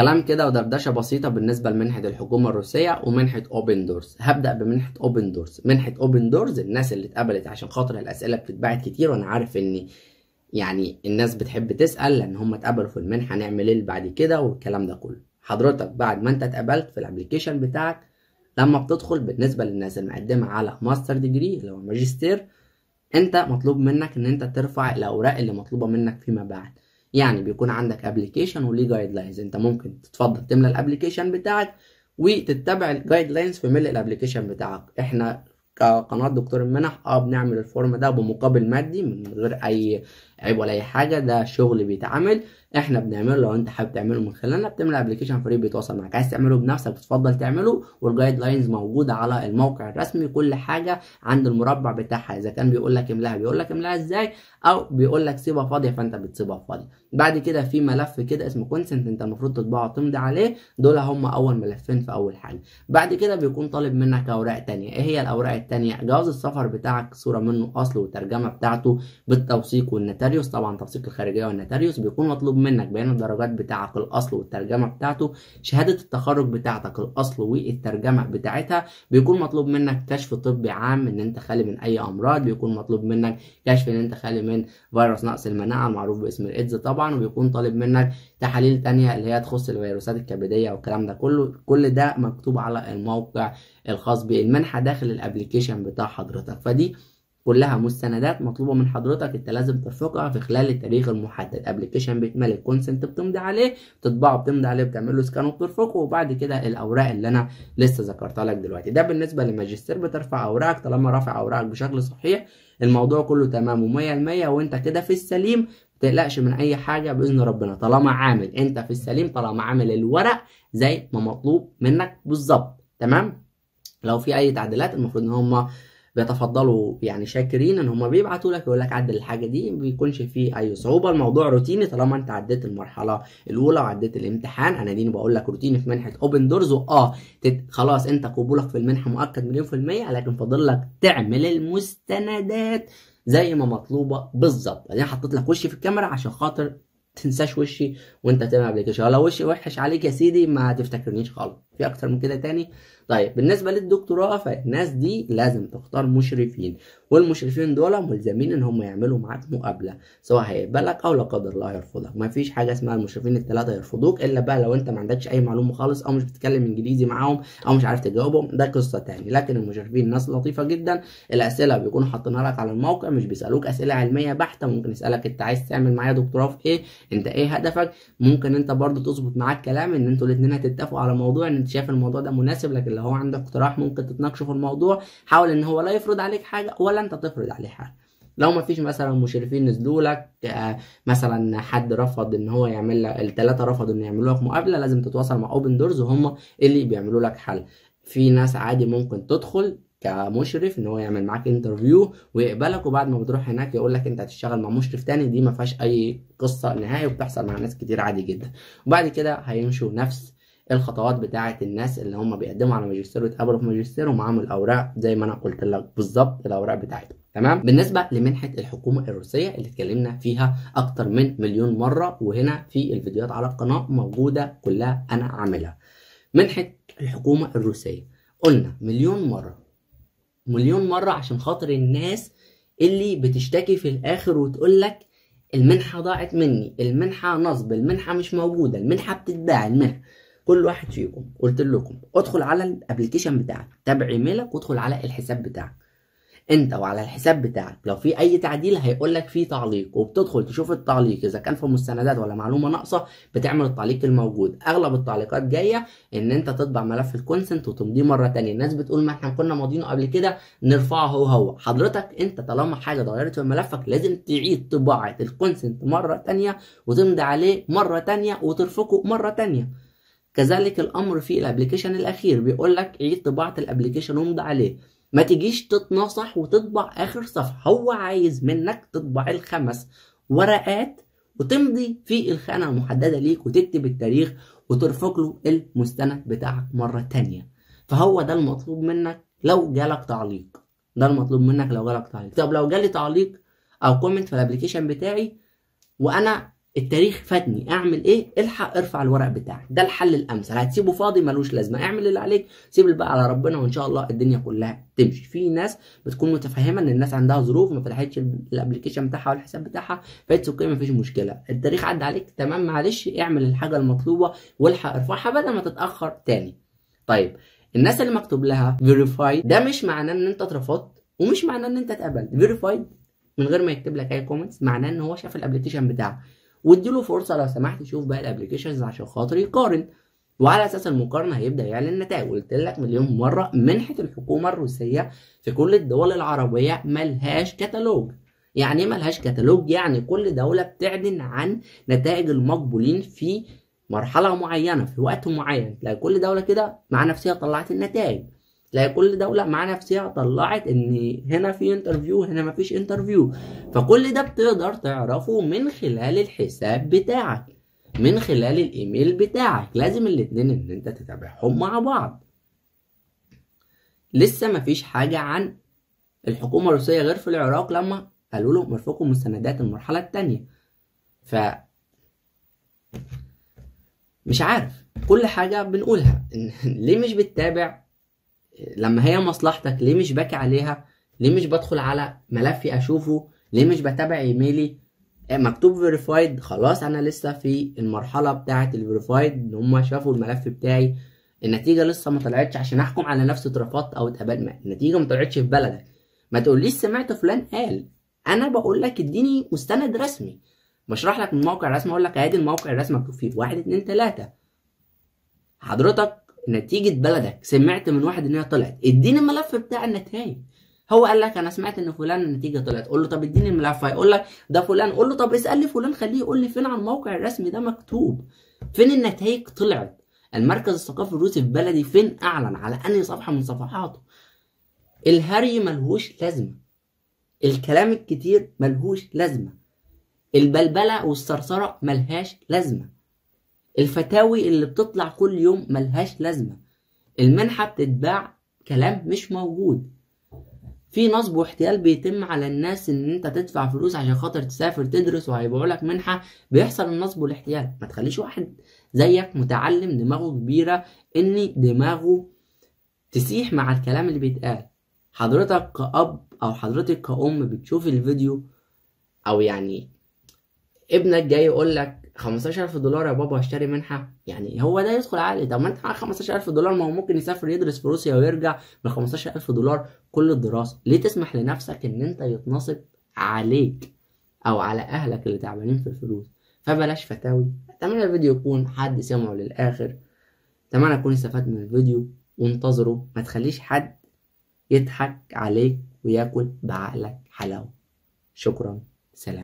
كلام كده ودردشه بسيطه بالنسبه لمنحه الحكومه الروسيه ومنحه اوبن دورز هبدا بمنحه اوبن دورز منحه اوبن دورز الناس اللي اتقبلت عشان خاطر الاسئله بتتبعت كتير وانا عارف ان يعني الناس بتحب تسال لان هم اتقبلوا في المنحه نعمل ايه بعد كده والكلام ده كله حضرتك بعد ما انت اتقبلت في الابلكيشن بتاعك لما بتدخل بالنسبه للناس المقدمه على ماستر ديجري اللي هو ماجستير انت مطلوب منك ان انت ترفع الاوراق اللي مطلوبه منك فيما بعد يعني بيكون عندك ابلكيشن وليه جايد لاينز انت ممكن تتفضل تملى الابلكيشن بتاعك وتتبع الجايد لاينز في ملء الابلكيشن بتاعك احنا كقناه دكتور المنح اه بنعمل الفورم ده بمقابل مادي من غير اي عيب ولا اي حاجه ده شغل بيتعمل احنا بنعمله لو انت حابب تعمله من خلالنا بتملى ابلكيشن فري بيتواصل معاك عايز تعمله بنفسك بتفضل تعمله والجايد لاينز موجوده على الموقع الرسمي كل حاجه عند المربع بتاعها اذا كان بيقول لك املاها بيقول لك املاها ازاي او بيقول لك سيبها فاضيه فانت بتسيبها فاضيه بعد كده في ملف كده اسمه كونسنت انت المفروض تطبعه وتمضي عليه دول هم اول ملفين في اول حاجه بعد كده بيكون طالب منك اوراق تانية ايه هي الاوراق التانية جواز السفر بتاعك صوره منه اصل والترجمه بتاعته بالتوثيق والنتائج النوتاريوس طبعا تفصيل الخارجيه والنوتاريوس بيكون مطلوب منك بيان الدرجات بتاعك الاصل والترجمه بتاعته شهاده التخرج بتاعتك الاصل والترجمه بتاعتها بيكون مطلوب منك كشف طبي عام ان انت خالي من اي امراض بيكون مطلوب منك كشف ان انت خالي من فيروس نقص المناعه المعروف باسم الايدز طبعا وبيكون طالب منك تحاليل تانية اللي هي تخص الفيروسات الكبديه والكلام ده كله كل ده مكتوب على الموقع الخاص بالمنحه داخل الابلكيشن بتاع حضرتك فدي كلها مستندات مطلوبة من حضرتك انت لازم ترفقها في خلال التاريخ المحدد ابلكيشن بيتملى كونسنت بتمضي عليه بتطبعه بتمضي عليه بتعمل له سكان وبترفقه وبعد كده الاوراق اللي انا لسه ذكرتها لك دلوقتي ده بالنسبة للماجستير بترفع اوراقك طالما رافع اوراقك بشكل صحيح الموضوع كله تمام و100% وانت كده في السليم تقلقش من اي حاجه باذن ربنا طالما عامل انت في السليم طالما عامل الورق زي ما مطلوب منك بالظبط تمام لو في اي تعديلات المفروض ان هم بيتفضلوا يعني شاكرين ان هم بيبعتوا لك يقول لك عدل الحاجه دي ما بيكونش فيه اي صعوبه الموضوع روتيني طالما انت عديت المرحله الاولى وعديت الامتحان انا ديني بقول لك روتيني في منحه اوبن دورز واه تت... خلاص انت قبولك في المنحه مؤكد مليون في الميه لكن فاضل لك تعمل المستندات زي ما مطلوبه بالظبط انا حطيت لك وشي في الكاميرا عشان خاطر تنساش وشي وانت تعمل ابلكيشن لو وشي وحش عليك يا سيدي ما تفتكرنيش خالص في اكتر من كده تاني طيب بالنسبه للدكتوراه فالناس دي لازم تختار مشرفين والمشرفين دول ملزمين ان هم يعملوا معاك مقابله سواء هيقبلك او لا قدر الله هيرفضك مفيش حاجه اسمها المشرفين الثلاثه يرفضوك الا بقى لو انت ما عندكش اي معلومه خالص او مش بتتكلم انجليزي معاهم او مش عارف تجاوبهم ده قصه تاني لكن المشرفين ناس لطيفه جدا الاسئله بيكونوا حاطينها لك على الموقع مش بيسالوك اسئله علميه بحته ممكن يسالك انت عايز تعمل معايا دكتوراه في ايه انت ايه هدفك ممكن انت برضه تظبط معاك كلام ان انتوا الاثنين هتتفقوا على موضوع ان انت شايف الموضوع ده مناسب لكن لو هو عندك اقتراح ممكن تتناقشوا في الموضوع حاول ان هو لا يفرض عليك حاجه ولا انت تفرض عليه حاجه لو ما فيش مثلا مشرفين نزلوا لك آه، مثلا حد رفض ان هو يعمل لك الثلاثه رفضوا ان يعملوا لك مقابله لازم تتواصل مع اوبن دورز وهم اللي بيعملوا لك حل في ناس عادي ممكن تدخل كمشرف ان هو يعمل معاك انترفيو ويقبلك وبعد ما بتروح هناك يقول لك انت هتشتغل مع مشرف تاني دي ما فيهاش اي قصه نهائي وبتحصل مع ناس كتير عادي جدا وبعد كده هيمشوا نفس الخطوات بتاعه الناس اللي هم بيقدموا على ماجستير ويتقبلوا في ماجستير ومعاهم الاوراق زي ما انا قلت لك بالظبط الاوراق بتاعتهم تمام بالنسبه لمنحه الحكومه الروسيه اللي اتكلمنا فيها اكتر من مليون مره وهنا في الفيديوهات على القناه موجوده كلها انا عاملها منحه الحكومه الروسيه قلنا مليون مره مليون مره عشان خاطر الناس اللي بتشتكي في الاخر وتقول لك المنحه ضاعت مني المنحه نصب المنحه مش موجوده المنحه بتتباع المنحه كل واحد فيكم قلت لكم ادخل على الابلكيشن بتاعك تابع ايميلك وادخل على الحساب بتاعك انت وعلى الحساب بتاعك لو في اي تعديل هيقول لك في تعليق وبتدخل تشوف التعليق اذا كان في مستندات ولا معلومه ناقصه بتعمل التعليق الموجود اغلب التعليقات جايه ان انت تطبع ملف الكونسنت وتمضيه مره تانية الناس بتقول ما احنا كنا ماضينه قبل كده نرفعه هو هو حضرتك انت طالما حاجه اتغيرت في ملفك لازم تعيد طباعه الكونسنت مره تانية وتمضي عليه مره تانية وترفقه مره تانية كذلك الامر في الابلكيشن الاخير بيقول لك عيد طباعه الابلكيشن وامضي عليه ما تجيش تتناصح وتطبع اخر صفحه هو عايز منك تطبع الخمس ورقات وتمضي في الخانه المحدده ليك وتكتب التاريخ وترفق له المستند بتاعك مره تانية فهو ده المطلوب منك لو جالك تعليق ده المطلوب منك لو جالك تعليق طب لو جالي تعليق او كومنت في الابلكيشن بتاعي وانا التاريخ فاتني اعمل ايه الحق ارفع الورق بتاعك ده الحل الامثل هتسيبه فاضي ملوش لازمه اعمل اللي عليك سيب بقى على ربنا وان شاء الله الدنيا كلها تمشي في ناس بتكون متفهمه ان الناس عندها ظروف ما فتحتش الابلكيشن بتاعها والحساب بتاعها فاتس اوكي مفيش مشكله التاريخ عدى عليك تمام معلش اعمل الحاجه المطلوبه والحق ارفعها بدل ما تتاخر تاني طيب الناس اللي مكتوب لها فيريفايد ده مش معناه ان انت اترفضت ومش معناه ان انت اتقبلت فيريفايد من غير ما يكتب لك اي كومنتس معناه ان هو شاف الابلكيشن بتاعك واديله فرصه لو سمحت يشوف بقى الابلكيشنز عشان خاطر يقارن وعلى اساس المقارنه هيبدا يعلن نتائج قلت لك مليون مره منحه الحكومه الروسيه في كل الدول العربيه ملهاش كتالوج يعني ايه ملهاش كتالوج يعني كل دوله بتعلن عن نتائج المقبولين في مرحله معينه في وقت معين تلاقي كل دوله كده مع نفسها طلعت النتائج تلاقي كل دوله مع نفسها طلعت ان هنا في انترفيو هنا مفيش انترفيو فكل ده بتقدر تعرفه من خلال الحساب بتاعك من خلال الايميل بتاعك لازم الاتنين ان انت تتابعهم مع بعض لسه مفيش حاجه عن الحكومه الروسيه غير في العراق لما قالوا لهم ارفقوا مستندات المرحله الثانيه ف مش عارف كل حاجه بنقولها ليه مش بتتابع لما هي مصلحتك ليه مش باكي عليها ليه مش بدخل على ملفي اشوفه ليه مش بتابع ايميلي آه، مكتوب فيريفايد خلاص انا لسه في المرحله بتاعه الفيريفايد ان هم شافوا الملف بتاعي النتيجه لسه ما طلعتش عشان احكم على نفسي اترفضت او اتقبلت النتيجه ما طلعتش في بلدك ما تقوليش سمعت فلان قال انا بقول لك اديني مستند رسمي بشرح لك من موقع رسمي اقول لك ادي الموقع الرسمي مكتوب فيه واحد اتنين تلاته حضرتك نتيجة بلدك سمعت من واحد ان هي طلعت اديني الملف بتاع النتائج هو قال لك انا سمعت ان فلان النتيجه طلعت قول له طب اديني الملف هيقول لك ده فلان قول له طب اسال لي فلان خليه يقول لي فين على الموقع الرسمي ده مكتوب فين النتائج طلعت المركز الثقافي الروسي في بلدي فين اعلن على انهي صفحه من صفحاته الهري ملهوش لازمه الكلام الكتير ملهوش لازمه البلبله والثرثره ملهاش لازمه الفتاوي اللي بتطلع كل يوم ملهاش لازمة المنحة بتتباع كلام مش موجود في نصب واحتيال بيتم على الناس ان انت تدفع فلوس عشان خاطر تسافر تدرس وهيبيعوا لك منحه بيحصل النصب والاحتيال ما تخليش واحد زيك متعلم دماغه كبيره ان دماغه تسيح مع الكلام اللي بيتقال حضرتك كأب او حضرتك كأم بتشوف الفيديو او يعني ابنك جاي يقول لك 15000 دولار يا بابا اشتري منحه يعني هو ده يدخل عقلي طب ما انت معاك 15000 دولار ما هو ممكن يسافر يدرس في روسيا ويرجع ب 15000 دولار كل الدراسه ليه تسمح لنفسك ان انت يتنصب عليك او على اهلك اللي تعبانين في الفلوس فبلاش فتاوي اتمنى الفيديو يكون حد سمعه للاخر اتمنى اكون استفدت من الفيديو وانتظره ما تخليش حد يضحك عليك وياكل بعقلك حلاوه شكرا سلام